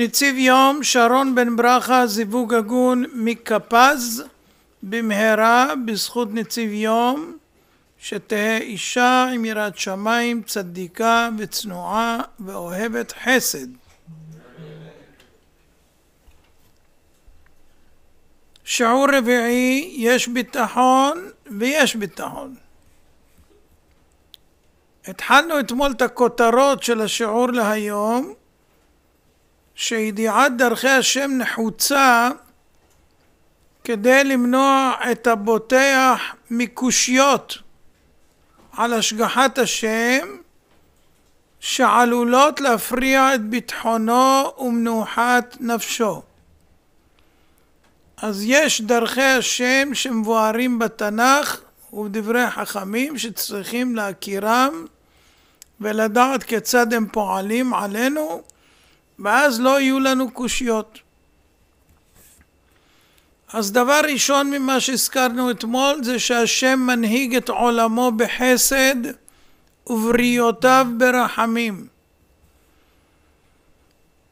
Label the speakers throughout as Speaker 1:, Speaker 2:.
Speaker 1: נציב יום שרון בן ברכה זיווג הגון מקפז במהרה בזכות נציב יום שתהא אישה עם יראת שמיים צדיקה וצנועה ואוהבת חסד. שיעור רביעי יש ביטחון ויש ביטחון. התחלנו אתמול את הכותרות של השיעור להיום שידיעת דרכי השם נחוצה כדי למנוע את הבוטח מקושיות על השגחת השם שעלולות להפריע את ביטחונו ומנוחת נפשו. אז יש דרכי השם שמבוארים בתנ"ך ובדברי חכמים שצריכים להכירם ולדעת כיצד הם פועלים עלינו ואז לא יהיו לנו קושיות. אז דבר ראשון ממה שהזכרנו אתמול זה שהשם מנהיג את עולמו בחסד ובריאותיו ברחמים.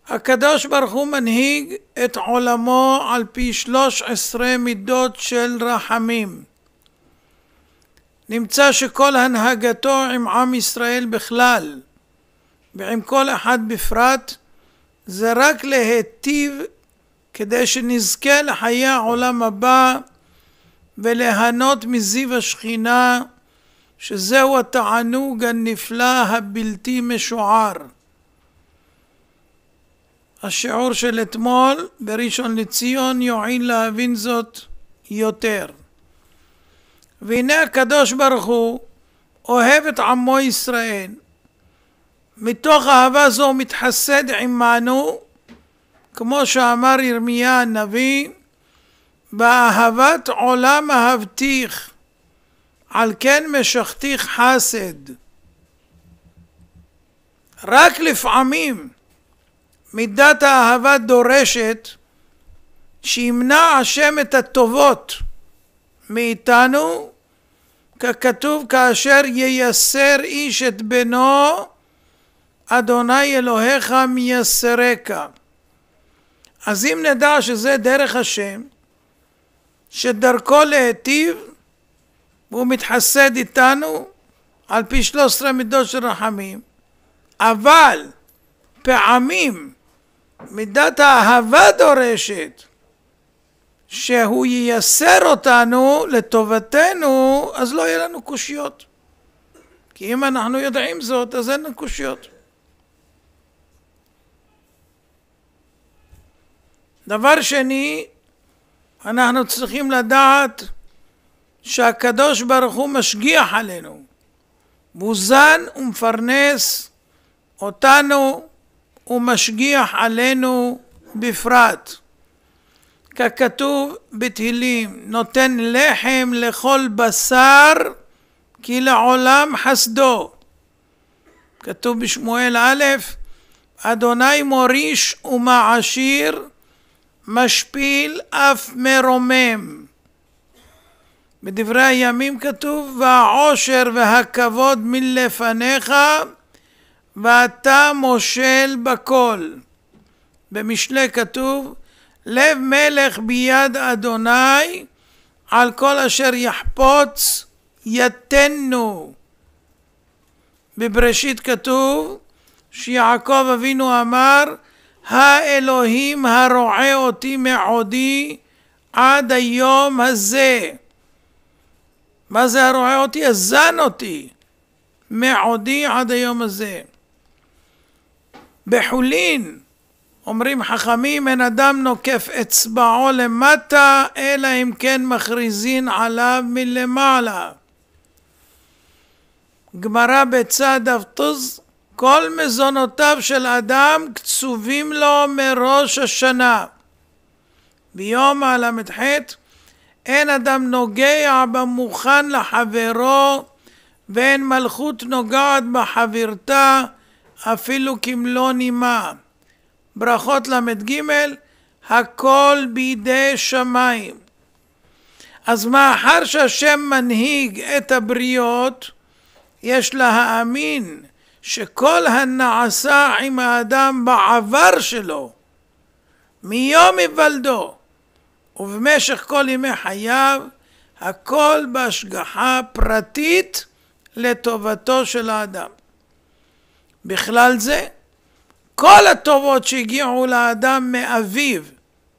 Speaker 1: הקדוש ברוך הוא מנהיג את עולמו על פי שלוש עשרה מידות של רחמים. נמצא שכל הנהגתו עם עם ישראל בכלל ועם כל אחד בפרט זה רק להיטיב כדי שנזכה לחיי העולם הבא וליהנות מזיו השכינה שזהו התענוג הנפלא הבלתי משוער. השיעור של אתמול בראשון לציון יועיל להבין זאת יותר. והנה הקדוש ברוך הוא אוהב את עמו ישראל מתוך אהבה זו מתחסד עמנו, כמו שאמר ירמיה הנביא, באהבת עולם אהבתיך, על כן משכתיך חסד. רק לפעמים מידת האהבה דורשת שימנע השם את הטובות מאיתנו, ככתוב כאשר ייסר איש את בנו אדוני אלוהיך מייסריך. אז אם נדע שזה דרך השם, שדרכו להיטיב, והוא מתחסד איתנו על פי 13 מידות של רחמים, אבל פעמים מידת האהבה דורשת שהוא ייסר אותנו לטובתנו, אז לא יהיה לנו קושיות. כי אם אנחנו יודעים זאת, אז אין לנו קושיות. דבר שני, אנחנו צריכים לדעת שהקדוש ברוך הוא משגיח עלינו, מוזן ומפרנס אותנו ומשגיח עלינו בפרט. ככתוב בתהילים, נותן לחם לכל בשר כי לעולם חסדו. כתוב בשמואל א', אדוני מוריש ומעשיר משפיל אף מרומם. בדברי הימים כתוב, והעושר והכבוד מלפניך, ואתה מושל בכל. במשלי כתוב, לב מלך ביד אדוני, על כל אשר יחפוץ יתנו. בבראשית כתוב, שיעקב אבינו אמר, האלוהים הרועה אותי מעודי עד היום הזה. מה זה הרועה אותי? הזן אותי מעודי עד היום הזה. בחולין אומרים חכמים, אין אדם נוקף אצבעו למטה, אלא אם כן מכריזין עליו מלמעלה. גמרא בצד אבטוז כל מזונותיו של אדם קצובים לו מראש השנה. ביום הל"ח אין אדם נוגע במוכן לחברו ואין מלכות נוגעת בחברתה אפילו כמלוא נימה. ברכות ל"ג הכל בידי שמיים. אז מאחר שהשם מנהיג את הבריות, יש להאמין לה שכל הנעשה עם האדם בעבר שלו, מיום היוולדו ובמשך כל ימי חייו, הכל בהשגחה פרטית לטובתו של האדם. בכלל זה, כל הטובות שהגיעו לאדם מאביו,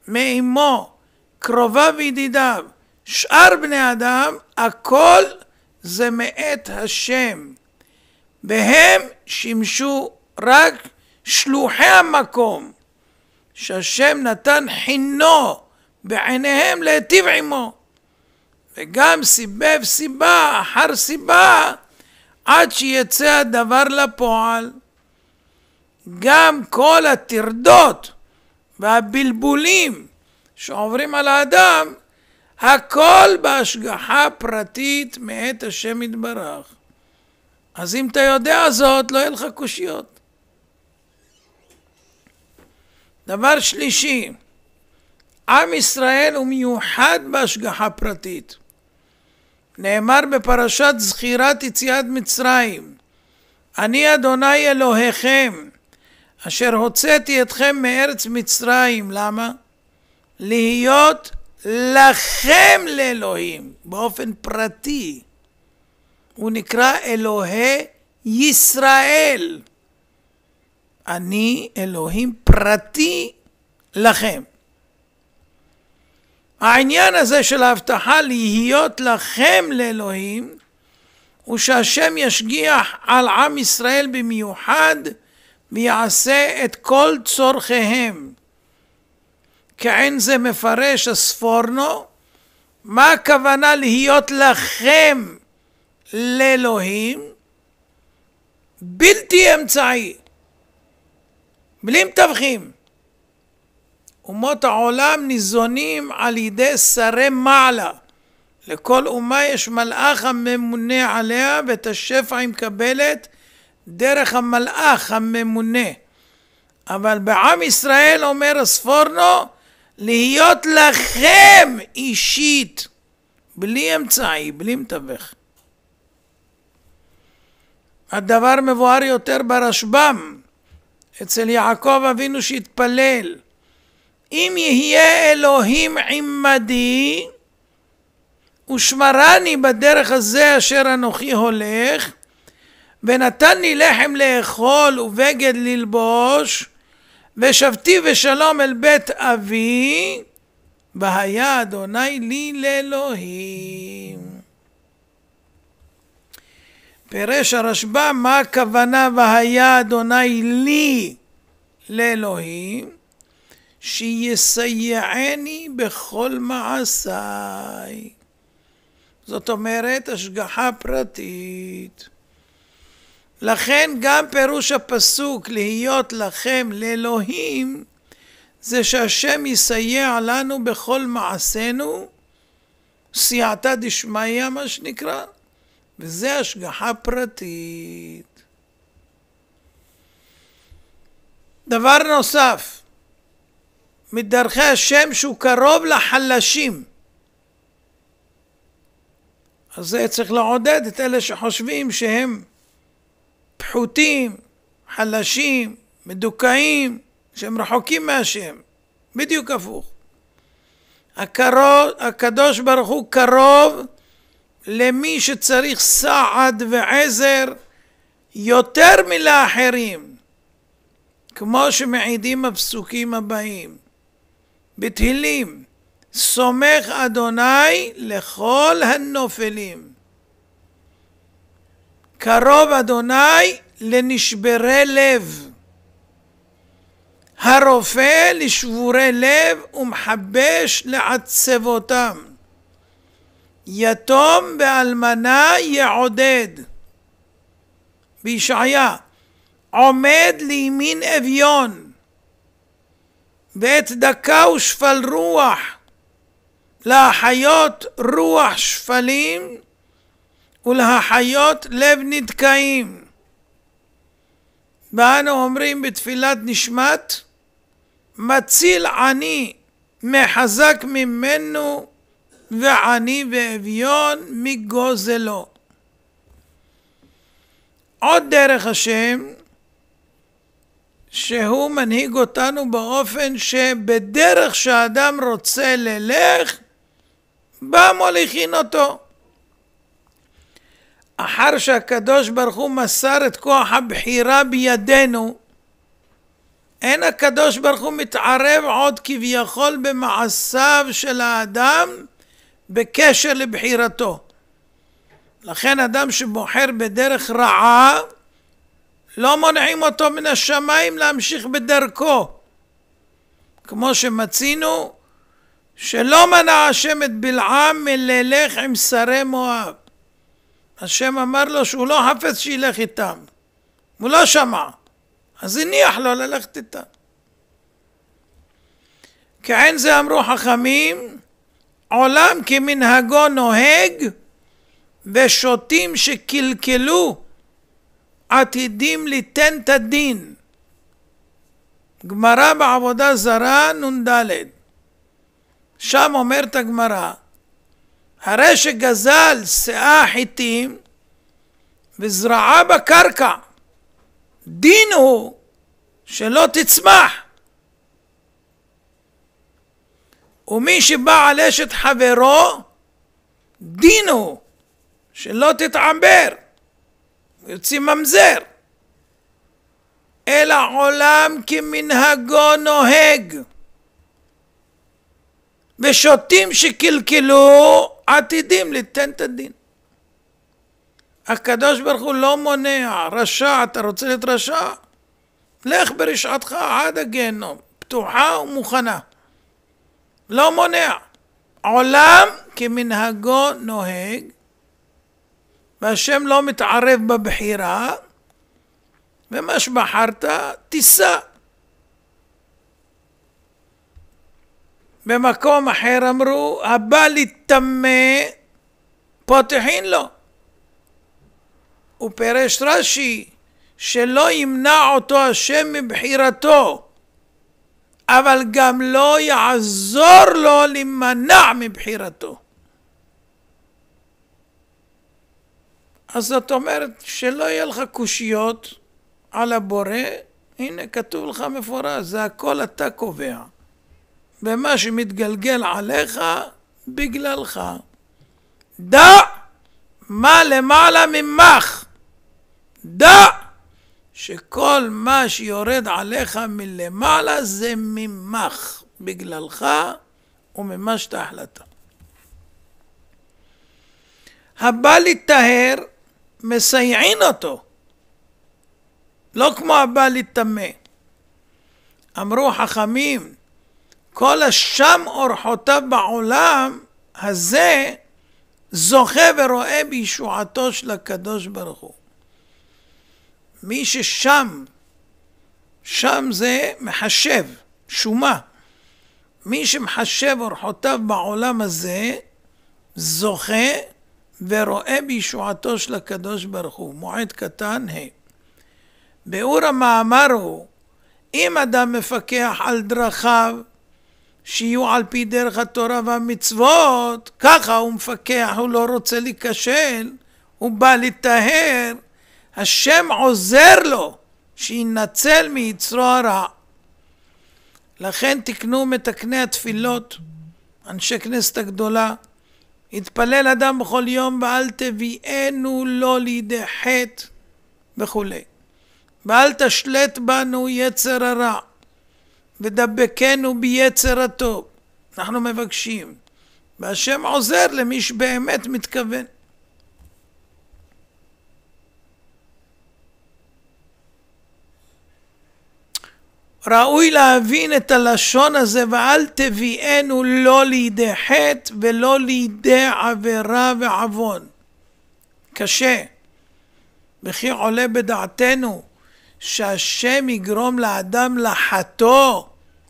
Speaker 1: מאמו, קרוביו וידידיו, שאר בני אדם, הכל זה מאת השם. והם שימשו רק שלוחי המקום שהשם נתן חינו בעיניהם להיטיב עמו וגם סיבב סיבה אחר סיבה עד שיצא הדבר לפועל. גם כל הטרדות והבלבולים שעוברים על האדם, הכל בהשגחה פרטית מאת השם יתברך. אז אם אתה יודע זאת, לא יהיה לך קושיות. דבר שלישי, עם ישראל הוא מיוחד בהשגחה פרטית. נאמר בפרשת זכירת יציאת מצרים, אני אדוני אלוהיכם, אשר הוצאתי אתכם מארץ מצרים. למה? להיות לכם לאלוהים, באופן פרטי. הוא נקרא אלוהי ישראל. אני אלוהים פרטי לכם. העניין הזה של ההבטחה להיות לכם לאלוהים, הוא שהשם ישגיח על עם ישראל במיוחד ויעשה את כל צורכיהם. כעין זה מפרש הספורנו, מה הכוונה להיות לכם לאלוהים בלתי אמצעי, בלי מתווכים. אומות העולם ניזונים על ידי שרי מעלה. לכל אומה יש מלאך הממונה עליה ואת השפע היא מקבלת דרך המלאך הממונה. אבל בעם ישראל אומר הספורנו להיות לכם אישית, בלי אמצעי, בלי מתווך. הדבר מבואר יותר ברשב"ם, אצל יעקב אבינו שהתפלל, אם יהיה אלוהים עמדי ושמרני בדרך הזה אשר אנוכי הולך, ונתן לי לחם לאכול ובגד ללבוש, ושבתי בשלום אל בית אבי, והיה אדוני לי לאלוהים. פירש הרשב"א מה הכוונה והיה אדוני לי לאלוהים שיסייעני בכל מעשיי. זאת אומרת השגחה פרטית. לכן גם פירוש הפסוק להיות לכם לאלוהים זה שהשם יסייע לנו בכל מעשינו סייעתא דשמיא מה שנקרא וזה השגחה פרטית. דבר נוסף, מדרכי השם שהוא קרוב לחלשים. אז זה צריך לעודד את אלה שחושבים שהם פחותים, חלשים, מדוכאים, שהם רחוקים מהשם. בדיוק הפוך. הקרוב, הקדוש ברוך הוא קרוב למי שצריך סעד ועזר יותר מלאחרים, כמו שמעידים הפסוקים הבאים בתהילים: סומך אדוני לכל הנופלים. קרוב אדוני לנשברי לב. הרופא לשבורי לב ומחבש לעצבותם. יתום ואלמנה יעודד. בישעיה, עומד לימין אביון, ואת דקה ושפל רוח, להחיות רוח שפלים, ולהחיות לב נדכאים. ואנו אומרים בתפילת נשמת, מציל עני מחזק ממנו ועני ואביון מגוזלו. עוד דרך השם, שהוא מנהיג אותנו באופן שבדרך שאדם רוצה ללך, בא מוליכין אותו. אחר שהקדוש ברוך הוא מסר את כוח הבחירה בידינו, אין הקדוש ברוך הוא מתערב עוד כביכול במעשיו של האדם, בקשר לבחירתו. לכן אדם שבוחר בדרך רעה, לא מונעים אותו מן השמיים להמשיך בדרכו. כמו שמצינו, שלא מנע השם את בלעם מללך עם שרי מואב. השם אמר לו שהוא לא חפץ שילך איתם. הוא לא שמע, אז הניח לו ללכת איתם. כעין זה אמרו חכמים, עולם כמנהגו נוהג, ושוטים שקלקלו עתידים ליתן את הדין. גמרא בעבודה זרה נ"ד. שם אומרת הגמרא, הרי שגזל שאה חיטים וזרעה בקרקע, דין הוא שלא תצמח. ומי שבא על אשת חברו, דין הוא שלא תתעבר, יוצא ממזר. אלא עולם כמנהגו נוהג. ושוטים שקלקלו עתידים ליתן את הדין. הקדוש ברוך הוא לא מונע, רשע, אתה רוצה להיות רשע? לך ברשעתך עד הגיהנום, פתוחה ומוכנה. לא מונע. עולם כמנהגו נוהג, והשם לא מתערב בבחירה, ומה שבחרת תישא. במקום אחר אמרו, הבא להיטמא, פותחין לו. הוא פירש רש"י, שלא ימנע אותו השם מבחירתו. אבל גם לא יעזור לו להימנע מבחירתו. אז זאת אומרת שלא יהיה לך קושיות על הבורא, הנה כתוב לך מפורש, זה הכל אתה קובע. ומה שמתגלגל עליך, בגללך. דע מה למעלה ממך. דע שכל מה שיורד עליך מלמעלה זה ממך, בגללך וממש את ההחלטה. הבא להיטהר, מסייעין אותו. לא כמו הבא להיטמא. אמרו חכמים, כל השם אורחותיו בעולם הזה זוכה ורואה בישועתו של הקדוש ברוך הוא. מי ששם, שם זה מחשב, שומה. מי שמחשב אורחותיו בעולם הזה, זוכה ורואה בישועתו של הקדוש ברוך הוא. מועד קטן ה'. ביאור המאמר הוא, אם אדם מפקח על דרכיו, שיהיו על פי דרך התורה והמצוות, ככה הוא מפקח, הוא לא רוצה להיכשל, הוא בא לטהר, השם עוזר לו שיינצל מיצרו הרע. לכן תקנו מתקני התפילות, אנשי כנסת הגדולה, התפלל אדם בכל יום ואל תביאנו לא לידי חטא וכולי. ואל תשלט בנו יצר הרע, ודבקנו ביצר הטוב. אנחנו מבקשים, והשם עוזר למי שבאמת מתכוון. ראוי להבין את הלשון הזה, ואל תביאנו לא לידי חטא ולא לידי עבירה ועוון. קשה. וכי עולה בדעתנו שהשם יגרום לאדם לחטוא,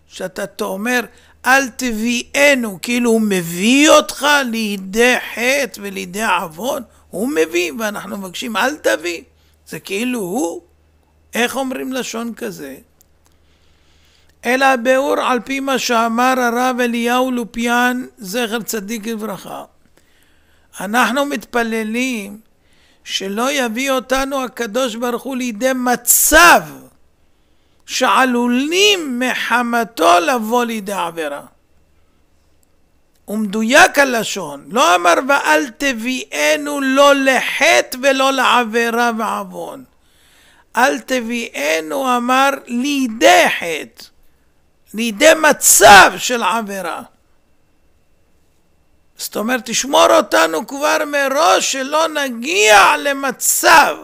Speaker 1: שאתה אומר אל תביאנו, כאילו הוא מביא אותך לידי חטא ולידי עוון, הוא מביא ואנחנו מבקשים אל תביא, זה כאילו הוא. איך אומרים לשון כזה? אלא הביאור על פי מה שאמר הרב אליהו לופיאן, זכר צדיק לברכה. אנחנו מתפללים שלא יביא אותנו הקדוש ברוך הוא לידי מצב שעלולים מחמתו לבוא לידי עבירה. ומדויק הלשון, לא אמר ואל תביאנו לא לחטא ולא לעבירה ועוון. אל תביאנו אמר לידי חטא. לידי מצב של עבירה. זאת אומרת, תשמור אותנו כבר מראש שלא נגיע למצב,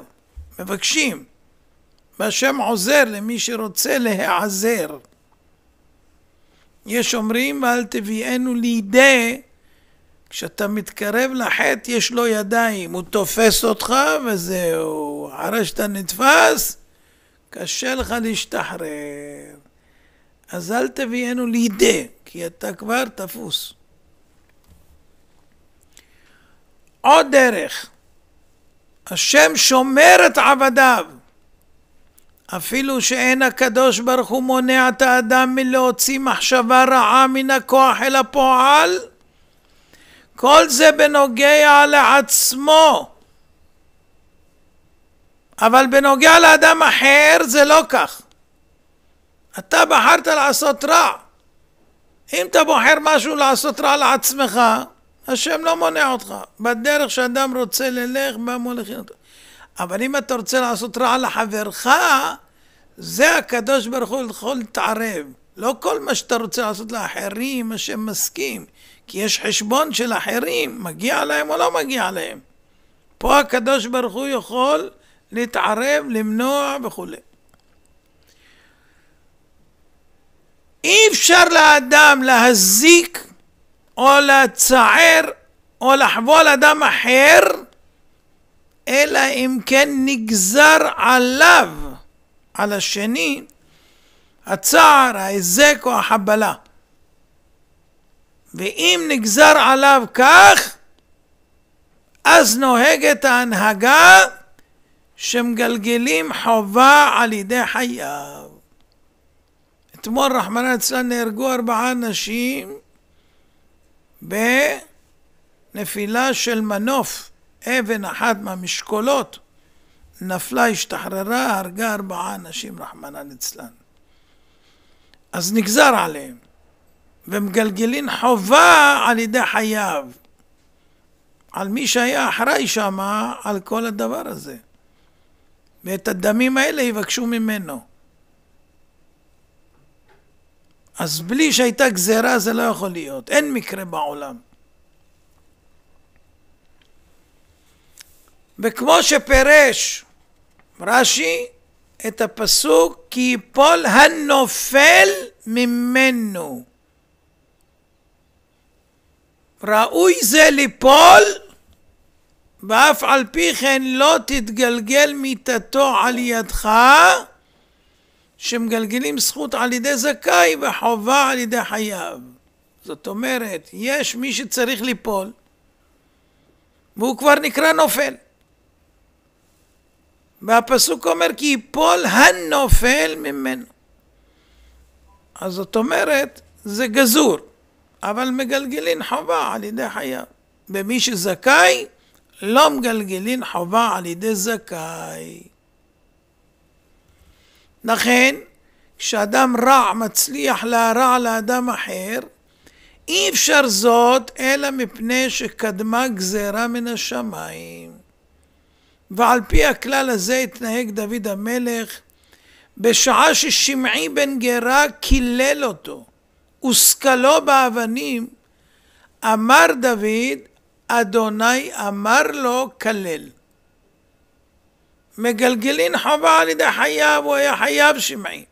Speaker 1: מבקשים, והשם עוזר למי שרוצה להיעזר. יש אומרים, אל תביאנו לידי, כשאתה מתקרב לחטא יש לו ידיים, הוא תופס אותך וזהו, אחרי שאתה נתפס, קשה לך להשתחרר. אז אל תביאנו לידי, כי אתה כבר תפוס. עוד דרך, השם שומר את עבדיו, אפילו שאין הקדוש ברוך הוא מונע את האדם מלהוציא מחשבה רעה מן הכוח אל הפועל, כל זה בנוגע לעצמו. אבל בנוגע לאדם אחר זה לא כך. אתה בחרת לעשות רע. אם אתה בוחר משהו לעשות רע לעצמך, השם לא מונע אותך. בדרך שאדם רוצה ללך, מה מולכים אותו. אבל אם אתה רוצה לעשות רע לחברך, זה הקדוש ברוך הוא יכול להתערב. לא כל מה שאתה רוצה לעשות לאחרים, השם מסכים. כי יש חשבון של אחרים, מגיע להם או לא מגיע להם. פה הקדוש ברוך הוא יכול להתערב, למנוע וכולי. אי אפשר לאדם להזיק או לצער או לחבול אדם אחר, אלא אם כן נגזר עליו, על השני, הצער, ההיזק או החבלה. ואם נגזר עליו כך, אז נוהגת ההנהגה שמגלגלים חובה על ידי חייו. אתמול, רחמנא ליצלן, נהרגו ארבעה אנשים בנפילה של מנוף. אבן אחת מהמשקולות נפלה, השתחררה, הרגה ארבעה אנשים, רחמנא ליצלן. אז נגזר עליהם, ומגלגלין חובה על ידי חייו, על מי שהיה אחראי שמה, על כל הדבר הזה. ואת הדמים האלה יבקשו ממנו. אז בלי שהייתה גזירה זה לא יכול להיות, אין מקרה בעולם. וכמו שפירש רש"י את הפסוק כי יפול הנופל ממנו. ראוי זה ליפול ואף על פי כן לא תתגלגל מיתתו על ידך שמגלגלים זכות על ידי זכאי וחובה על ידי חייב. זאת אומרת, יש מי שצריך ליפול והוא כבר נקרא נופל. והפסוק אומר כי יפול הנופל ממנו. אז זאת אומרת, זה גזור, אבל מגלגלין חובה על ידי חייב. במי שזכאי, לא מגלגלין חובה על ידי זכאי. לכן, כשאדם רע מצליח להרע לאדם אחר, אי אפשר זאת אלא מפני שקדמה גזרה מן השמיים. ועל פי הכלל הזה התנהג דוד המלך בשעה ששמעי בן גרה קילל אותו ושכלו באבנים, אמר דוד, אדוני אמר לו כלל. מגלגלין חובה על ידי חייו, הוא היה חייב שמעי.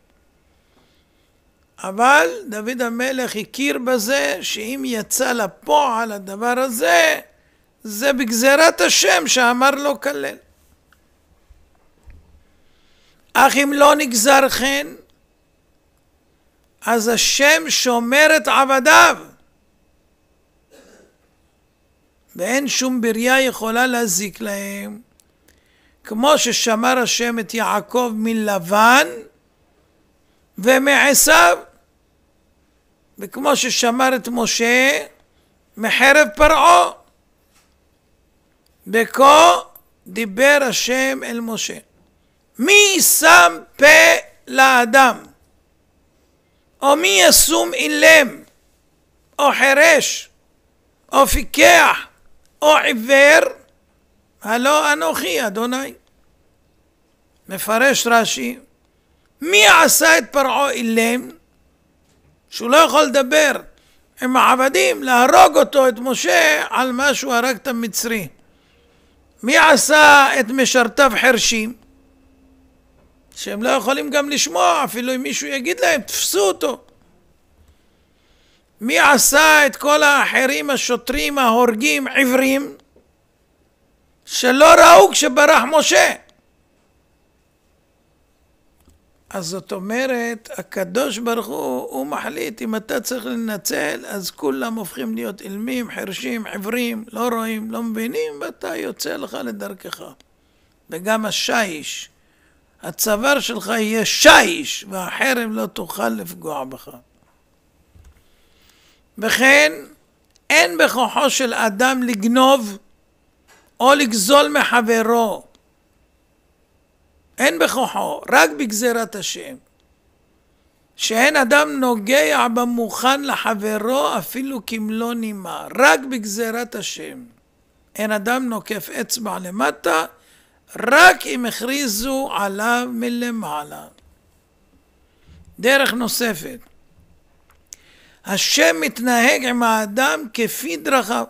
Speaker 1: אבל דוד המלך הכיר בזה שאם יצא לפועל הדבר הזה, זה בגזרת השם שאמר לו כלל. אך אם לא נגזר חן, כן, אז השם שומר את עבדיו. ואין שום בריאה יכולה להזיק להם. כמו ששמר השם את יעקב מלבן ומעשיו, וכמו ששמר את משה מחרב פרעה. בכה דיבר השם אל משה. מי שם פה לאדם? או מי ישום אילם? או חירש? או פיקח? או עיוור? הלא אנוכי אדוני. מפרש רש"י, מי עשה את פרעה אילם? שהוא לא יכול לדבר עם העבדים, להרוג אותו, את משה, על מה שהוא הרג את המצרי. מי עשה את משרתיו חרשים? שהם לא יכולים גם לשמוע, אפילו אם מישהו יגיד להם, תפסו אותו. מי עשה את כל האחרים, השוטרים, ההורגים, עיוורים? שלא ראו כשברח משה. אז זאת אומרת, הקדוש ברוך הוא, הוא מחליט אם אתה צריך לנצל, אז כולם הופכים להיות אילמים, חרשים, עיוורים, לא רואים, לא מבינים, ואתה יוצא לך לדרכך. וגם השיש, הצוואר שלך יהיה שיש, והחרב לא תוכל לפגוע בך. וכן, אין בכוחו של אדם לגנוב, או לגזול מחברו. אין בכוחו, רק בגזירת השם. שאין אדם נוגע במוכן לחברו אפילו כמלוא נימה, רק בגזירת השם. אין אדם נוקף אצבע למטה, רק אם הכריזו עליו מלמעלה. דרך נוספת, השם מתנהג עם האדם כפי דרכיו.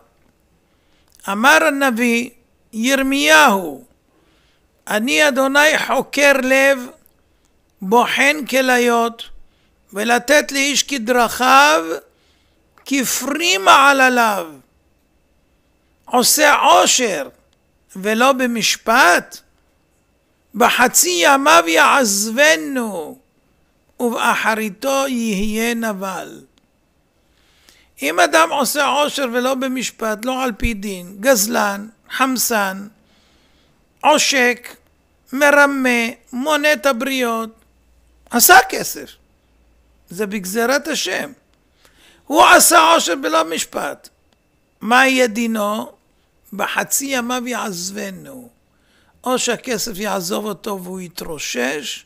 Speaker 1: אמר הנביא ירמיהו, אני אדוני חוקר לב, בוחן כליות, ולתת לאיש כדרכיו, כפרימה על עליו, עושה עושר, ולא במשפט, בחצי ימיו יעזבנו, ובאחריתו יהיה נבל. אם אדם עושה עושר ולא במשפט, לא על פי דין, גזלן, חמסן, עושק, מרמה, מונה את הבריות, עשה כסף. זה בגזרת השם. הוא עשה עושר בלא משפט. מה יהיה דינו? בחצי ימיו יעזבנו. או שהכסף יעזוב אותו והוא יתרושש,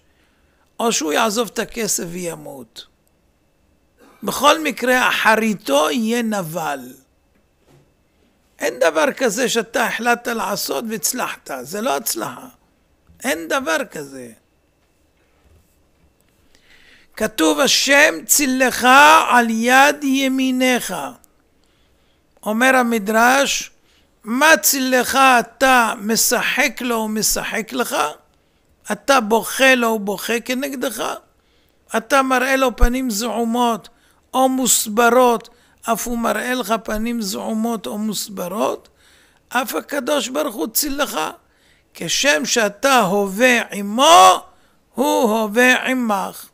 Speaker 1: או שהוא יעזוב את הכסף וימות. בכל מקרה, אחריתו יהיה נבל. אין דבר כזה שאתה החלטת לעשות והצלחת, זה לא הצלחה. אין דבר כזה. כתוב השם צילך על יד ימיניך. אומר המדרש, מה צילך אתה משחק לו ומשחק לך? אתה בוכה לו ובוכה כנגדך? אתה מראה לו פנים זעומות או מוסברות, אף הוא מראה לך פנים זעומות או מוסברות, אף הקדוש ברוך הוא צילך. כשם שאתה הווה עמו, הוא הווה עמך.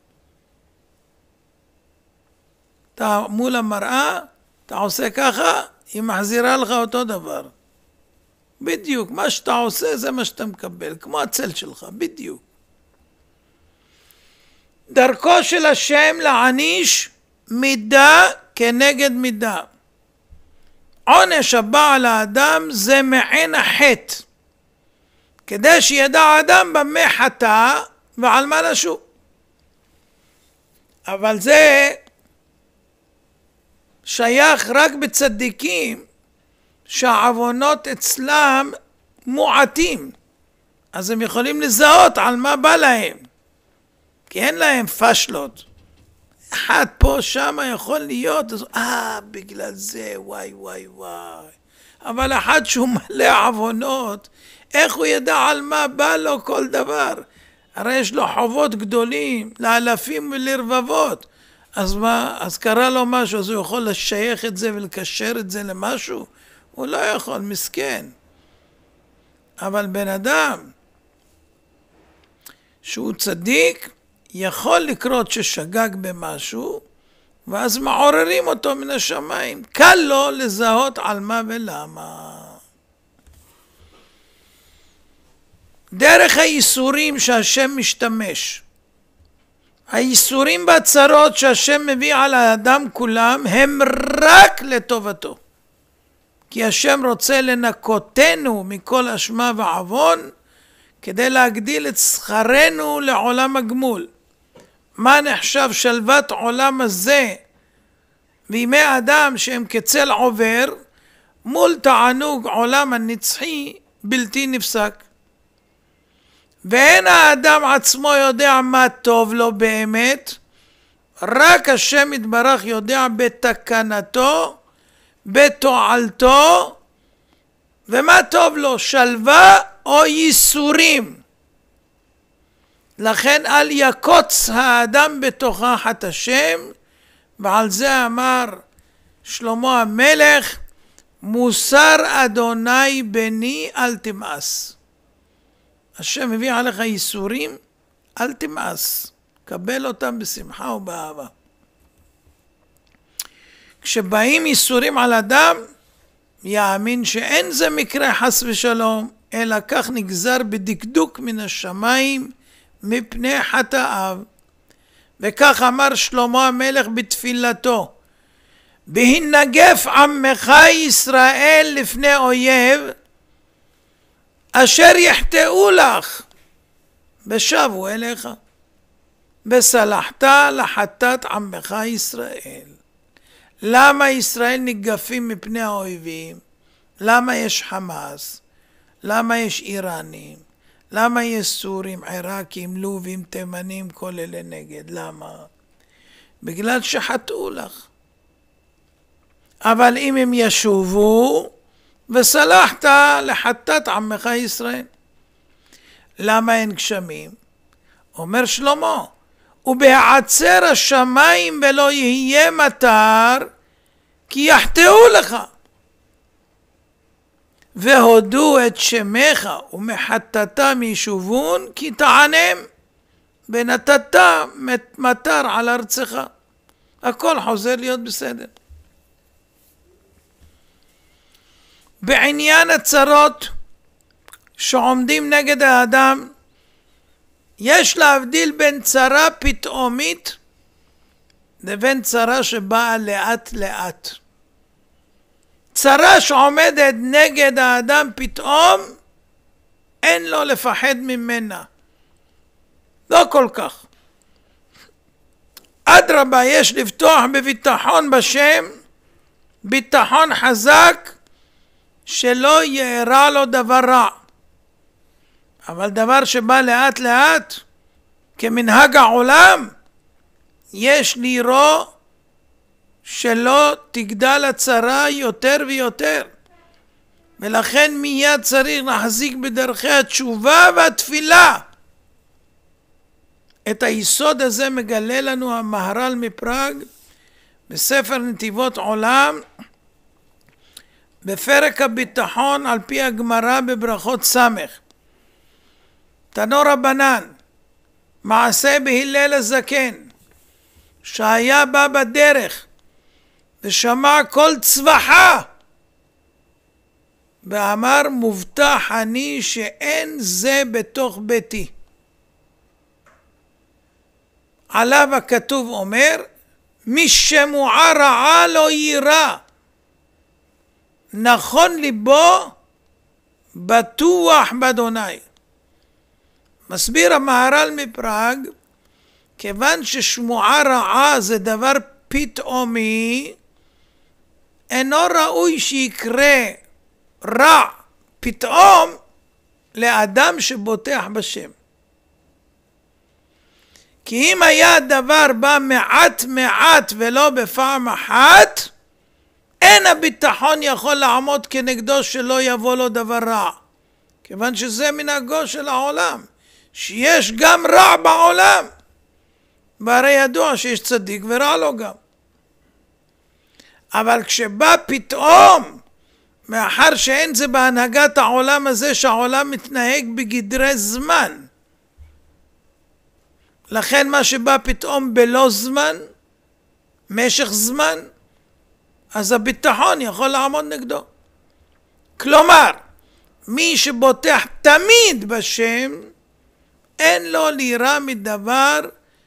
Speaker 1: אתה מול המראה, אתה עושה ככה, היא מחזירה לך אותו דבר. בדיוק, מה שאתה עושה זה מה שאתה מקבל, כמו הצל שלך, בדיוק. דרכו של השם להעניש מידה כנגד מידה. עונש הבא על האדם זה מעין החטא. כדי שידע האדם במה חטא ועל מה לשוק. אבל זה שייך רק בצדיקים שהעוונות אצלם מועטים, אז הם יכולים לזהות על מה בא להם, כי אין להם פשלות. אחת פה, שם יכול להיות, אז אה, בגלל זה, וואי, וואי, וואי. אבל אחד שהוא מלא עוונות, איך הוא ידע על מה בא לו כל דבר? הרי יש לו חובות גדולים, לאלפים ולרבבות. אז מה, אז קרה לו משהו, אז הוא יכול לשייך את זה ולקשר את זה למשהו? הוא לא יכול, מסכן. אבל בן אדם שהוא צדיק, יכול לקרות ששגג במשהו, ואז מעוררים אותו מן השמיים. קל לו לזהות על מה ולמה. דרך הייסורים שהשם משתמש, הייסורים והצרות שהשם מביא על האדם כולם, הם רק לטובתו. כי השם רוצה לנקותנו מכל אשמה ועוון, כדי להגדיל את שכרנו לעולם הגמול. מה נחשב שלוות עולם הזה וימי אדם שהם כצל עובר מול תענוג עולם הנצחי בלתי נפסק. ואין האדם עצמו יודע מה טוב לו באמת, רק השם יתברך יודע בתקנתו, בתועלתו, ומה טוב לו, שלווה או ייסורים. לכן אל יקוץ האדם בתוכך את השם, ועל זה אמר שלמה המלך, מוסר אדוני בני אל תמאס. השם הביא עליך ייסורים, אל תמאס. קבל אותם בשמחה ובאהבה. כשבאים ייסורים על אדם, יאמין שאין זה מקרה חס ושלום, אלא כך נגזר בדקדוק מן השמיים מפני חטאיו. וכך אמר שלמה המלך בתפילתו: בהינגף עמך ישראל לפני אויב אשר יחטאו לך ושבו אליך וסלחת לחטאת עמך ישראל. למה ישראל נגפים מפני האויבים? למה יש חמאס? למה יש איראנים? למה יש סורים, עיראקים, לובים, תימנים, כל אלה נגד? למה? בגלל שחטאו לך. אבל אם הם ישובו, וסלחת לחטאת עמך ישראל. למה אין גשמים? אומר שלמה, ובהעצר השמיים ולא יהיה מטר, כי יחטאו לך. והודו את שמך ומחטאתם ישובון כי תענם ונתת מטר על ארצך. הכל חוזר להיות בסדר. בעניין הצרות שעומדים נגד האדם, יש להבדיל בין צרה פתאומית לבין צרה שבאה לאט לאט. צרה שעומדת נגד האדם פתאום, אין לו לפחד ממנה. לא כל כך. אדרבה, יש לבטוח בביטחון בשם, ביטחון חזק, שלא יארע לו דבר רע. אבל דבר שבא לאט לאט, כמנהג העולם, יש לירו שלא תגדל הצרה יותר ויותר. ולכן מיד צריך להחזיק בדרכי התשובה והתפילה. את היסוד הזה מגלה לנו המהר"ל מפראג בספר נתיבות עולם, בפרק הביטחון על פי הגמרא בברכות ס'. תנו רבנן, מעשה בהלל הזקן, שהיה בא בדרך, ושמע כל צווחה ואמר מובטח אני שאין זה בתוך ביתי. עליו הכתוב אומר מי שמועה רעה לא יירא נכון ליבו בטוח באדוני. מסביר המהר"ל מפראג כיוון ששמועה רעה זה דבר פתאומי אינו ראוי שיקרה רע פתאום לאדם שבוטח בשם. כי אם היה הדבר בא מעט מעט ולא בפעם אחת, אין הביטחון יכול לעמוד כנגדו שלא יבוא לו דבר רע. כיוון שזה מנהגו של העולם, שיש גם רע בעולם. והרי ידוע שיש צדיק ורע לו גם. אבל כשבא פתאום, מאחר שאין זה בהנהגת העולם הזה שהעולם מתנהג בגדרי זמן, לכן מה שבא פתאום בלא זמן, משך זמן, אז הביטחון יכול לעמוד נגדו. כלומר, מי שבוטח תמיד בשם, אין לו לירא מדבר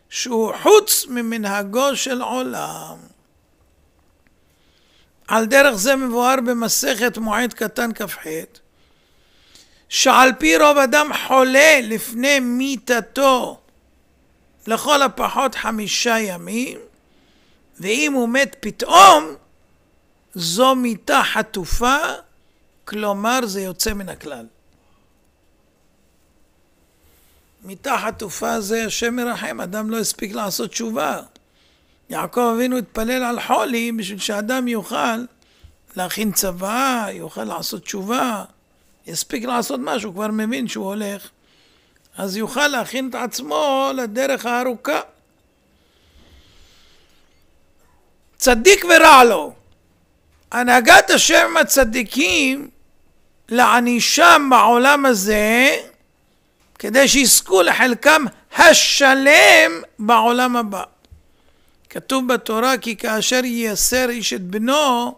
Speaker 1: שהוא חוץ ממנהגו של עולם. על דרך זה מבואר במסכת מועד קטן כ"ח שעל פי רוב אדם חולה לפני מיתתו לכל הפחות חמישה ימים ואם הוא מת פתאום זו מיתה חטופה כלומר זה יוצא מן הכלל. מיתה חטופה זה השם מרחם, אדם לא הספיק לעשות תשובה יעקב אבינו התפלל על חולי בשביל שאדם יוכל להכין צבא, יוכל לעשות תשובה, יספיק לעשות משהו, כבר מבין שהוא הולך, אז יוכל להכין את עצמו לדרך הארוכה. צדיק ורע לו. הנהגת השם הצדיקים לענישם בעולם הזה, כדי שיזכו לחלקם השלם בעולם הבא. כתוב בתורה כי כאשר ייסר איש את בנו,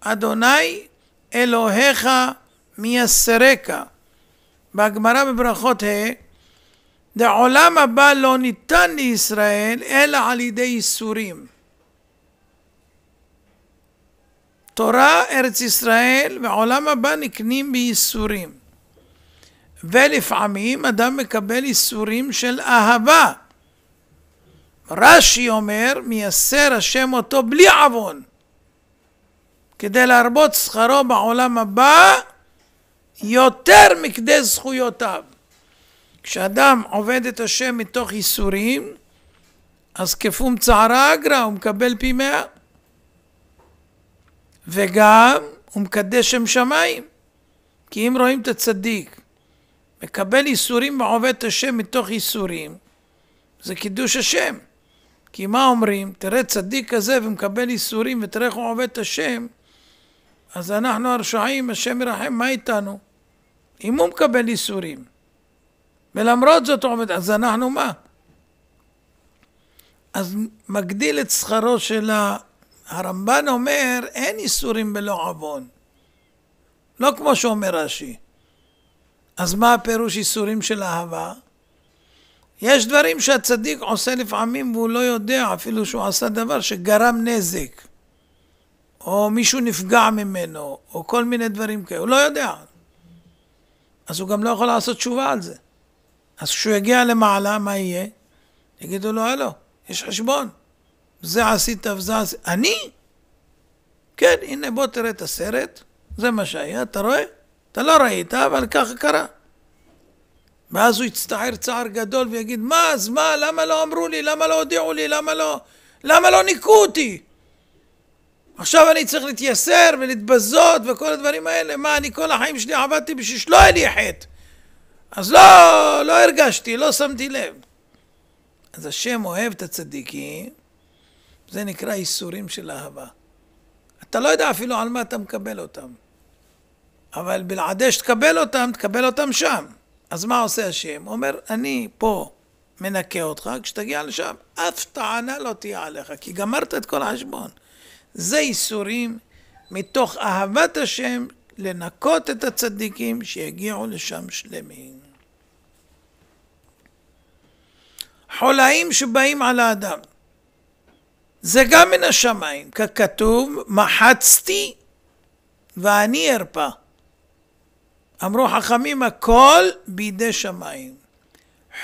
Speaker 1: אדוני אלוהיך מייסריך. בגמרא בברכות ה' דעולם הבא לא ניתן לישראל אלא על ידי ייסורים. תורה, ארץ ישראל ועולם הבא נקנים בייסורים. ולפעמים אדם מקבל ייסורים של אהבה. רש"י אומר, מייסר השם אותו בלי עוון, כדי להרבות שכרו בעולם הבא יותר מכדי זכויותיו. כשאדם עובד את השם מתוך ייסורים, אז כפום צערה אגרא, הוא מקבל פי מאה. וגם הוא מקדש שם שמיים. כי אם רואים את הצדיק מקבל ייסורים ועובד את השם מתוך ייסורים, זה קידוש השם. כי מה אומרים? תראה צדיק כזה ומקבל ייסורים ותראה איך הוא עובד את השם, אז אנחנו הרשעים, השם ירחם, מה איתנו? אם הוא מקבל ייסורים, ולמרות זאת הוא עובד, אז אנחנו מה? אז מגדיל את שכרו של ה... הרמב"ן אומר, אין איסורים בלא עוון. לא כמו שאומר רש"י. אז מה הפירוש איסורים של אהבה? יש דברים שהצדיק עושה לפעמים והוא לא יודע אפילו שהוא עשה דבר שגרם נזק, או מישהו נפגע ממנו, או כל מיני דברים כאלה, הוא לא יודע. אז הוא גם לא יכול לעשות תשובה על זה. אז כשהוא יגיע למעלה, מה יהיה? יגידו לו, הלו, יש חשבון. זה עשית וזה עשית. אני? כן, הנה בוא תראה את הסרט, זה מה שהיה, אתה רואה? אתה לא ראית, אבל ככה קרה. ואז הוא יצטער צער גדול ויגיד, מה, אז מה, למה לא אמרו לי, למה לא הודיעו לי, למה לא, למה לא ניקו אותי? עכשיו אני צריך להתייסר ולהתבזות וכל הדברים האלה, מה, אני כל החיים שלי עבדתי בשביל שלא יהיה לי חטא. אז לא, לא הרגשתי, לא שמתי לב. אז השם אוהב את הצדיקים, זה נקרא ייסורים של אהבה. אתה לא יודע אפילו על מה אתה מקבל אותם, אבל בלעדי שתקבל אותם, תקבל אותם שם. אז מה עושה השם? אומר, אני פה מנקה אותך, כשתגיע לשם, אף טענה לא תהיה עליך, כי גמרת את כל החשבון. זה ייסורים מתוך אהבת השם לנקות את הצדיקים שיגיעו לשם שלמים. חולאים שבאים על האדם. זה גם מן השמיים, ככתוב, מחצתי ואני ארפה. אמרו חכמים הכל בידי שמיים,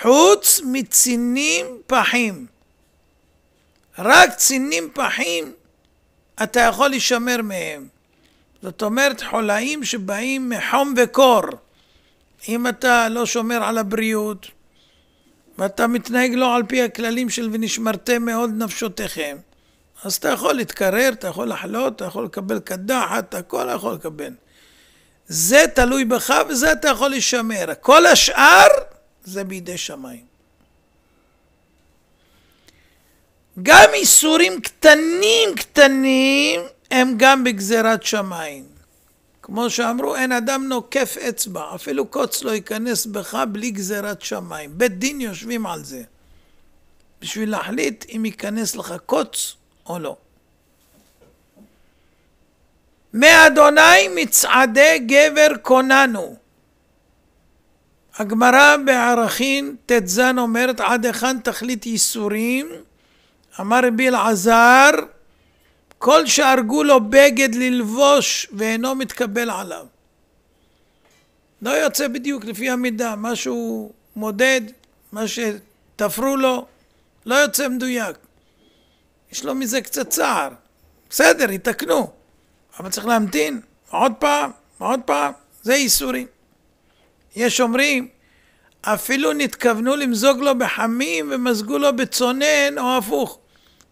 Speaker 1: חוץ מצינים פחים. רק צינים פחים אתה יכול להישמר מהם. זאת אומרת חולאים שבאים מחום וקור. אם אתה לא שומר על הבריאות, ואתה מתנהג לא על פי הכללים של ונשמרתם מאוד נפשותיכם, אז אתה יכול להתקרר, אתה יכול לחלות, אתה יכול לקבל קדחת, הכל יכול לקבל. זה תלוי בך וזה אתה יכול לשמר. כל השאר זה בידי שמיים. גם איסורים קטנים קטנים הם גם בגזירת שמיים. כמו שאמרו, אין אדם נוקף אצבע, אפילו קוץ לא ייכנס בך בלי גזירת שמיים. בית דין יושבים על זה, בשביל להחליט אם ייכנס לך קוץ או לא. מאדוני מצעדי גבר קוננו. הגמרא בערכין ט"ז אומרת עד היכן תכלית ייסורים? אמר רבי אלעזר כל שהרגו לו בגד ללבוש ואינו מתקבל עליו. לא יוצא בדיוק לפי המידה, מה שהוא מודד, מה שתפרו לו, לא יוצא מדויק. יש לו מזה קצת צער. בסדר, יתקנו. אבל צריך להמתין, עוד פעם, עוד פעם, זה איסורים. יש אומרים, אפילו נתכוונו למזוג לו בחמים ומזגו לו בצונן או הפוך.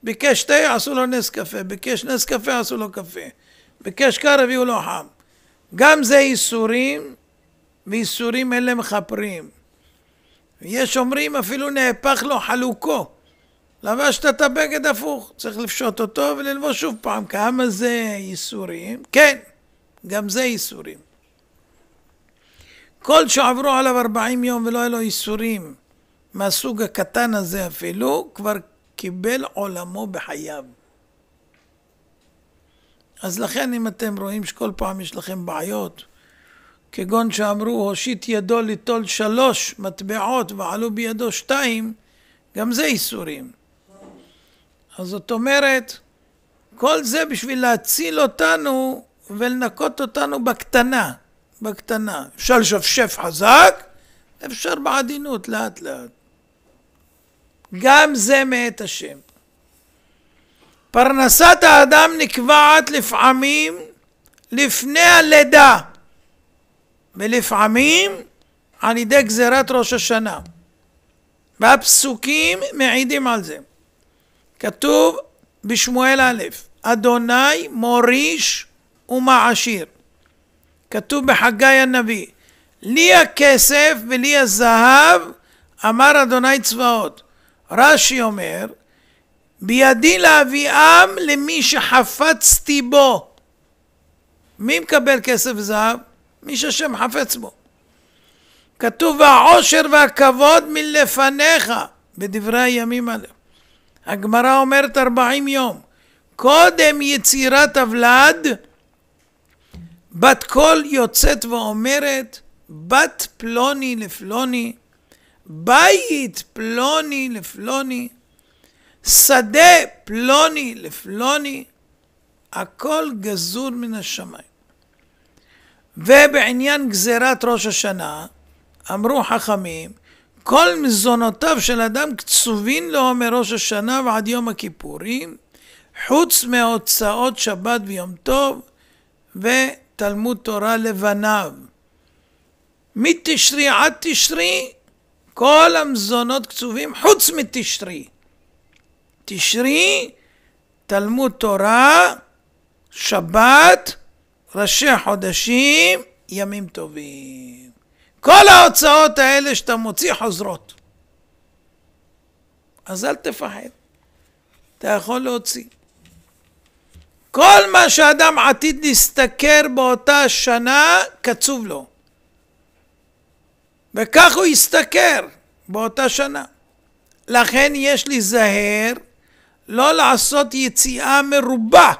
Speaker 1: ביקש תה, עשו לו נס קפה, ביקש נס קפה, עשו לו קפה, ביקש קר, הביאו לו חם. גם זה איסורים, ואיסורים אלה מכפרים. יש אומרים, אפילו נהפך לו חלוקו. לבשת את הבגד הפוך, צריך לפשוט אותו וללבוש שוב פעם. כמה זה ייסורים? כן, גם זה ייסורים. כל שעברו עליו 40 יום ולא היה לו ייסורים מהסוג הקטן הזה אפילו, כבר קיבל עולמו בחייו. אז לכן אם אתם רואים שכל פעם יש לכם בעיות, כגון שאמרו הושיט ידו ליטול שלוש מטבעות ועלו בידו שתיים, גם זה איסורים. אז זאת אומרת, כל זה בשביל להציל אותנו ולנקות אותנו בקטנה, בקטנה. אפשר לשפשף חזק, אפשר בעדינות, לאט לאט. גם זה מאת השם. פרנסת האדם נקבעת לפעמים לפני הלידה, ולפעמים על ידי גזירת ראש השנה. והפסוקים מעידים על זה. כתוב בשמואל א', אדוני מוריש ומעשיר. כתוב בחגי הנביא, לי הכסף ולי הזהב, אמר אדוני צבאות. רש"י אומר, בידי להביאם למי שחפצתי בו. מי מקבל כסף וזהב? מי שהשם חפץ בו. כתוב, העושר והכבוד מלפניך, בדברי הימים האלה. הגמרא אומרת 40 יום. קודם יצירת הוולד, בת קול יוצאת ואומרת, בת פלוני לפלוני, בית פלוני לפלוני, שדה פלוני לפלוני, הכל גזור מן השמיים. ובעניין גזירת ראש השנה, אמרו חכמים, כל מזונותיו של אדם קצובין לו מראש השנה ועד יום הכיפורים, חוץ מהוצאות שבת ויום טוב ותלמוד תורה לבניו. מתשרי עד תשרי, כל המזונות קצובים חוץ מתשרי. תשרי, תלמוד תורה, שבת, ראשי חודשים, ימים טובים. כל ההוצאות האלה שאתה מוציא חוזרות. אז אל תפחד, אתה יכול להוציא. כל מה שאדם עתיד להשתכר באותה שנה, קצוב לו. וכך הוא ישתכר באותה שנה. לכן יש להיזהר לא לעשות יציאה מרובה.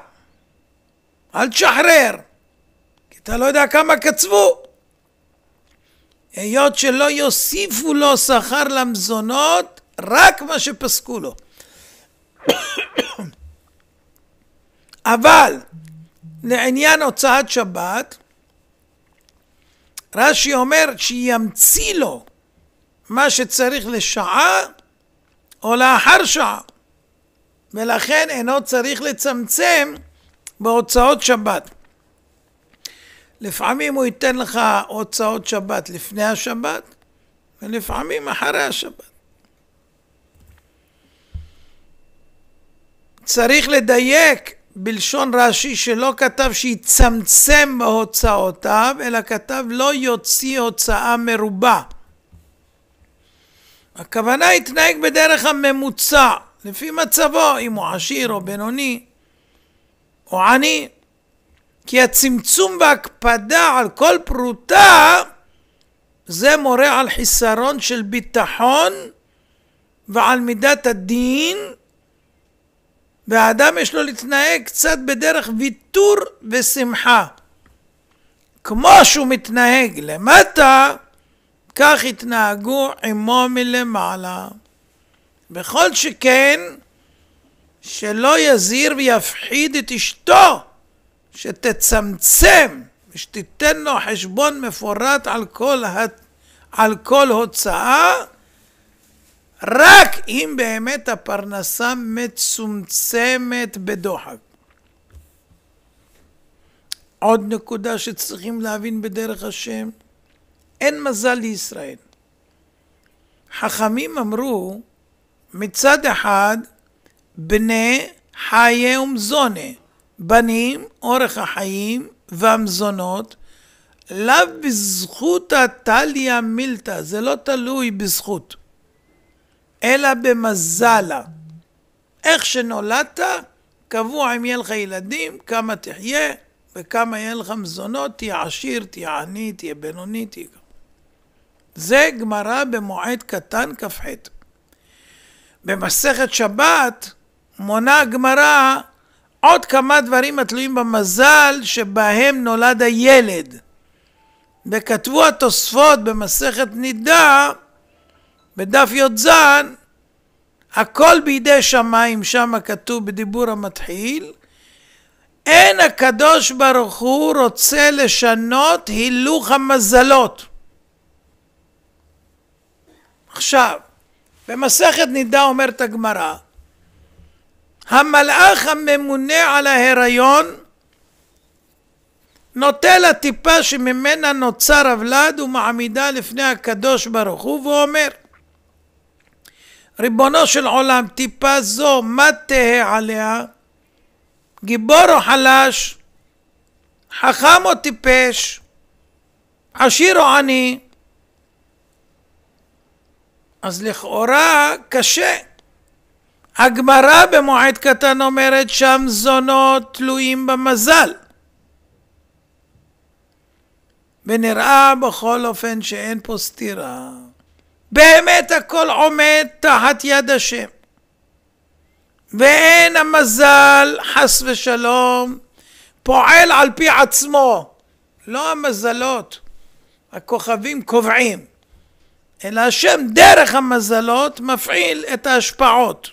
Speaker 1: אל תשחרר, כי אתה לא יודע כמה קצבו. היות שלא יוסיפו לו שכר למזונות, רק מה שפסקו לו. אבל לעניין הוצאת שבת, רש"י אומר שימציא לו מה שצריך לשעה או לאחר שעה, ולכן אינו צריך לצמצם בהוצאות שבת. לפעמים הוא ייתן לך הוצאות שבת לפני השבת, ולפעמים אחרי השבת. צריך לדייק בלשון רש"י שלא כתב שיצמצם בהוצאותיו, אלא כתב לא יוציא הוצאה מרובה. הכוונה התנהג בדרך הממוצע, לפי מצבו, אם הוא עשיר או בינוני או עני. כי הצמצום וההקפדה על כל פרוטה זה מורה על חיסרון של ביטחון ועל מידת הדין והאדם יש לו להתנהג קצת בדרך ויתור ושמחה. כמו שהוא מתנהג למטה, כך התנהגו עמו מלמעלה. בכל שכן, שלא יזהיר ויפחיד את אשתו שתצמצם, שתיתן לו חשבון מפורט על כל, על כל הוצאה, רק אם באמת הפרנסה מצומצמת בדוחק. עוד נקודה שצריכים להבין בדרך השם, אין מזל לישראל. חכמים אמרו, מצד אחד, בני חיה ומזונה. בנים, אורך החיים והמזונות, לאו בזכות הטליה מילתא, זה לא תלוי בזכות, אלא במזלה. איך שנולדת, קבוע אם יהיה לך ילדים, כמה תחיה וכמה יהיה לך מזונות, תהיה עשיר, תהיה עני, תהיה בינוני, תהיה... זה גמרא במועד קטן כ"ח. במסכת שבת מונה הגמרא עוד כמה דברים התלויים במזל שבהם נולד הילד. וכתבו התוספות במסכת נידה, בדף י"ז, הכל בידי שמיים, שם כתוב בדיבור המתחיל, אין הקדוש ברוך הוא רוצה לשנות הילוך המזלות. עכשיו, במסכת נידה אומרת הגמרא, המלאך הממונה על ההיריון נוטה לטיפה שממנה נוצר הוולד ומעמידה לפני הקדוש ברוך הוא ואומר ריבונו של עולם טיפה זו מה תהא עליה גיבור או חלש חכם או טיפש עשיר או עני אז לכאורה קשה הגמרא במועד קטן אומרת שם זונות תלויים במזל. ונראה בכל אופן שאין פה סתירה. באמת הכל עומד תחת יד השם. ואין המזל, חס ושלום, פועל על פי עצמו. לא המזלות, הכוכבים קובעים, אלא השם דרך המזלות מפעיל את ההשפעות.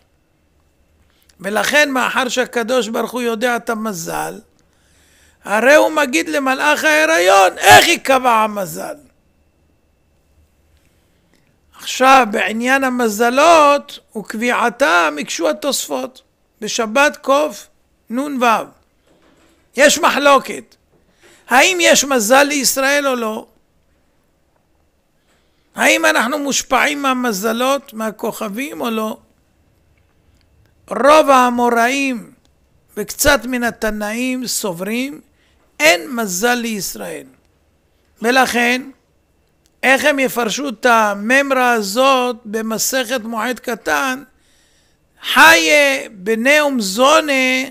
Speaker 1: ולכן מאחר שהקדוש ברוך הוא יודע את המזל, הרי הוא מגיד למלאך ההיריון, איך ייקבע המזל? עכשיו, בעניין המזלות וקביעתם הקשו התוספות, בשבת קוף נ"ו. יש מחלוקת, האם יש מזל לישראל או לא? האם אנחנו מושפעים מהמזלות, מהכוכבים או לא? רוב האמוראים וקצת מן התנאים סוברים, אין מזל לישראל. ולכן, איך הם יפרשו את הממרה הזאת במסכת מועד קטן? חיה בנאום זונה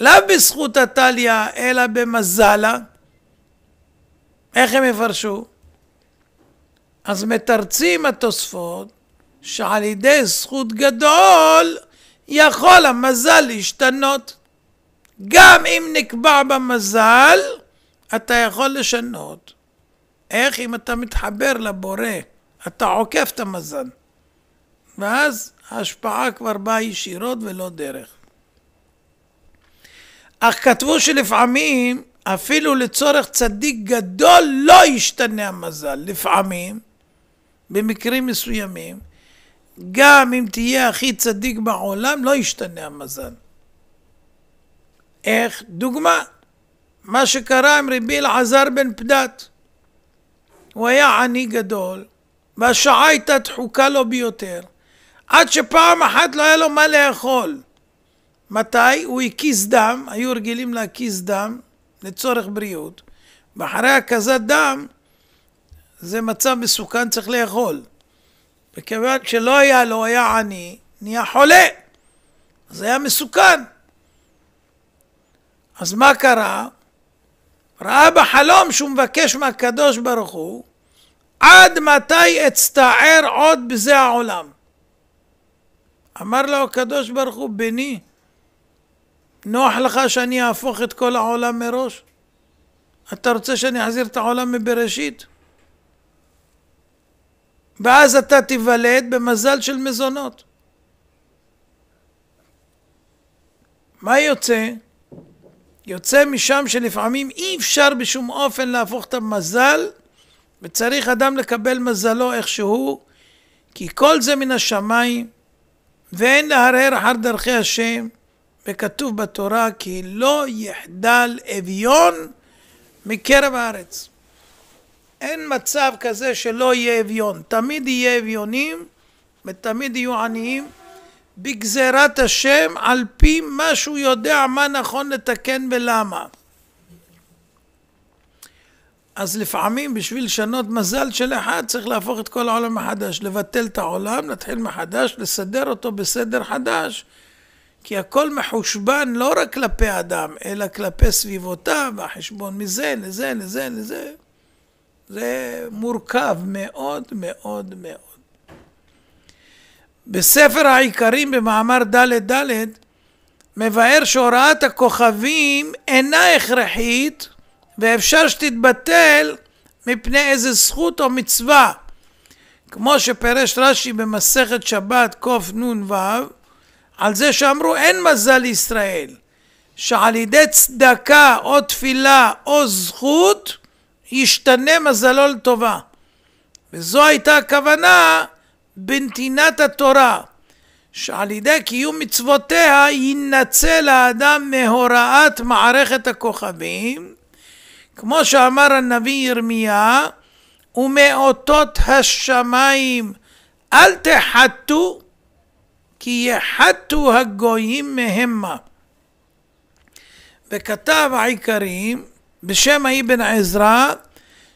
Speaker 1: לאו בזכות הטליה, אלא במזלה. איך הם יפרשו? אז מתרצים התוספות שעל ידי זכות גדול יכול המזל להשתנות. גם אם נקבע במזל, אתה יכול לשנות. איך אם אתה מתחבר לבורא, אתה עוקף את המזל. ואז ההשפעה כבר באה ישירות ולא דרך. אך כתבו שלפעמים, אפילו לצורך צדיק גדול לא ישתנה המזל. לפעמים, במקרים מסוימים, גם אם תהיה הכי צדיק בעולם, לא ישתנה המזל. איך? דוגמה, מה שקרה עם רבי אלעזר בן פדת. הוא היה עני גדול, והשעה הייתה דחוקה לו ביותר, עד שפעם אחת לא היה לו מה לאכול. מתי? הוא הקיס דם, היו רגילים להקיס דם לצורך בריאות, ואחרי הקזת דם זה מצב מסוכן, צריך לאכול. וכיוון שלא היה לו, היה עני, נהיה חולה. אז היה מסוכן. אז מה קרה? ראה בחלום שהוא מבקש מהקדוש ברוך הוא, עד מתי אצטער עוד בזה העולם? אמר לו הקדוש ברוך הוא, בני, נוח לך שאני אהפוך את כל העולם מראש? אתה רוצה שאני אחזיר את העולם מבראשית? ואז אתה תיוולד במזל של מזונות. מה יוצא? יוצא משם שלפעמים אי אפשר בשום אופן להפוך את המזל, וצריך אדם לקבל מזלו איכשהו, כי כל זה מן השמיים, ואין להרהר אחר דרכי השם, וכתוב בתורה כי לא יחדל אביון מקרב הארץ. אין מצב כזה שלא יהיה אביון. תמיד יהיה אביונים ותמיד יהיו עניים בגזירת השם על פי מה שהוא יודע מה נכון לתקן ולמה. אז לפעמים בשביל לשנות מזל של אחד צריך להפוך את כל העולם מחדש, לבטל את העולם, להתחיל מחדש, לסדר אותו בסדר חדש, כי הכל מחושבן לא רק כלפי אדם, אלא כלפי סביבותיו, החשבון מזה לזה לזה לזה. זה מורכב מאוד מאוד מאוד. בספר העיקרים במאמר ד' ד' מבאר שהוראת הכוכבים אינה הכרחית ואפשר שתתבטל מפני איזה זכות או מצווה. כמו שפרש רש"י במסכת שבת קנ"ו על זה שאמרו אין מזל לישראל שעל ידי צדקה או תפילה או זכות ישתנה מזלו לטובה. וזו הייתה הכוונה בנתינת התורה, שעל ידי קיום מצוותיה יינצל האדם מהוראת מערכת הכוכבים, כמו שאמר הנביא ירמיה, ומאותות השמיים אל תחתו, כי יחתו הגויים מהמה. וכתב העיקרים, בשם האבן עזרא,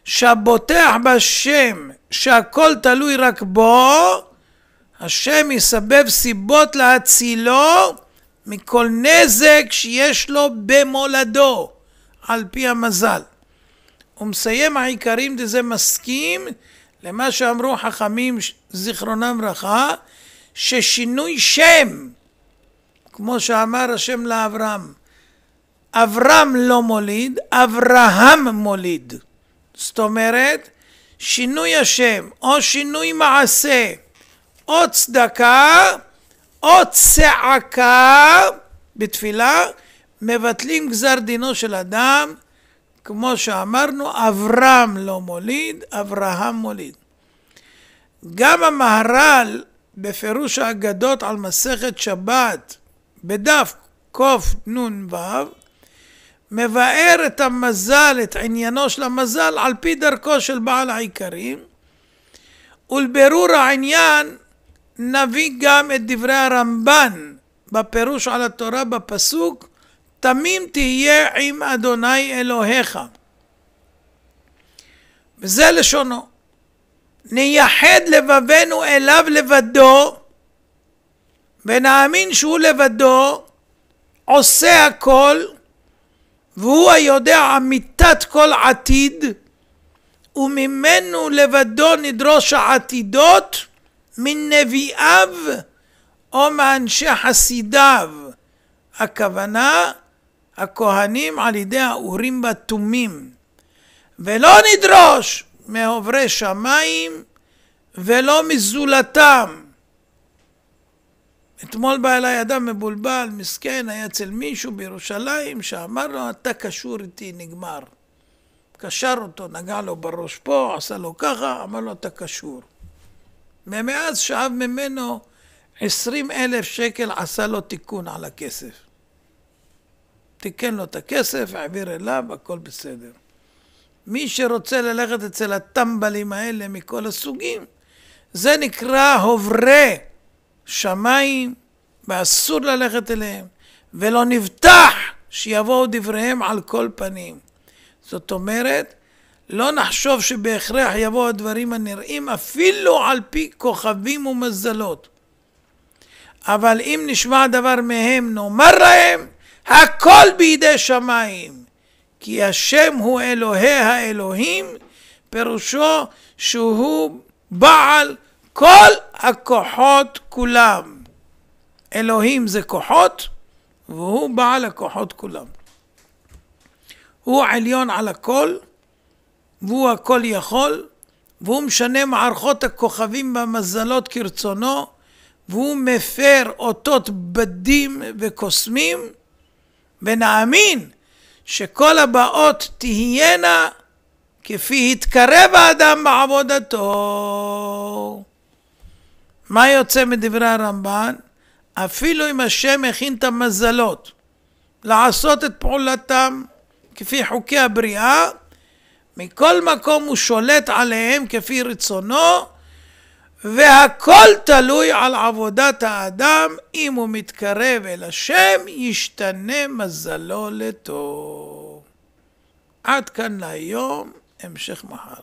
Speaker 1: שהבוטח בשם שהכל תלוי רק בו, השם יסבב סיבות להצילו מכל נזק שיש לו במולדו, על פי המזל. ומסיים העיקרים דזה מסכים למה שאמרו חכמים זיכרונם רכה, ששינוי שם, כמו שאמר השם לאברהם, אברהם לא מוליד, אברהם מוליד. זאת אומרת, שינוי השם, או שינוי מעשה, או צדקה, או צעקה בתפילה, מבטלים גזר דינו של אדם, כמו שאמרנו, אברהם לא מוליד, אברהם מוליד. גם המהר"ל, בפירוש האגדות על מסכת שבת, בדף קנ"ו, מבאר את המזל, את עניינו של המזל, על פי דרכו של בעל העיקרים, ולבירור העניין נביא גם את דברי הרמב"ן בפירוש על התורה בפסוק תמים תהיה עם אדוני אלוהיך. וזה לשונו. נייחד לבבנו אליו לבדו, ונאמין שהוא לבדו עושה הכל, והוא היודע אמיתת כל עתיד, וממנו לבדו נדרוש העתידות מנביאיו או מאנשי חסידיו. הכוונה, הכהנים על ידי האורים בתומים. ולא נדרוש מעוברי שמיים ולא מזולתם. אתמול בא אליי אדם מבולבל, מסכן, היה אצל מישהו בירושלים, שאמר לו, אתה קשור איתי, נגמר. קשר אותו, נגע לו בראש פה, עשה לו ככה, אמר לו, אתה קשור. ומאז שאב ממנו עשרים אלף שקל, עשה לו תיקון על הכסף. תיקן לו את הכסף, העביר אליו, הכל בסדר. מי שרוצה ללכת אצל הטמבלים האלה מכל הסוגים, זה נקרא הוברה. שמיים, ואסור ללכת אליהם, ולא נבטח שיבואו דבריהם על כל פנים. זאת אומרת, לא נחשוב שבהכרח יבואו הדברים הנראים אפילו על פי כוכבים ומזלות. אבל אם נשמע דבר מהם, נאמר להם, הכל בידי שמיים. כי השם הוא אלוהי האלוהים, פירושו שהוא בעל כל הכוחות כולם. אלוהים זה כוחות, והוא בעל הכוחות כולם. הוא עליון על הכל, והוא הכל יכול, והוא משנה מערכות הכוכבים והמזלות כרצונו, והוא מפר אותות בדים וקוסמים, ונאמין שכל הבאות תהיינה כפי התקרב האדם בעבודתו. מה יוצא מדברי הרמב"ן? אפילו אם השם הכין את המזלות לעשות את פעולתם כפי חוקי הבריאה, מכל מקום הוא שולט עליהם כפי רצונו, והכל תלוי על עבודת האדם, אם הוא מתקרב אל השם, ישתנה מזלו לטוב. עד כאן להיום, המשך מחר.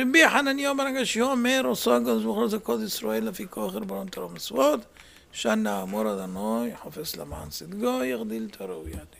Speaker 1: רבי חנניה אומר הגשי אומר, עושה הגז בכל זה כל ישראל לפי כוכר ברם תרום מסווד, שנה אמור אדנו יחפש למען סדגו, יחדיל תרו ידי.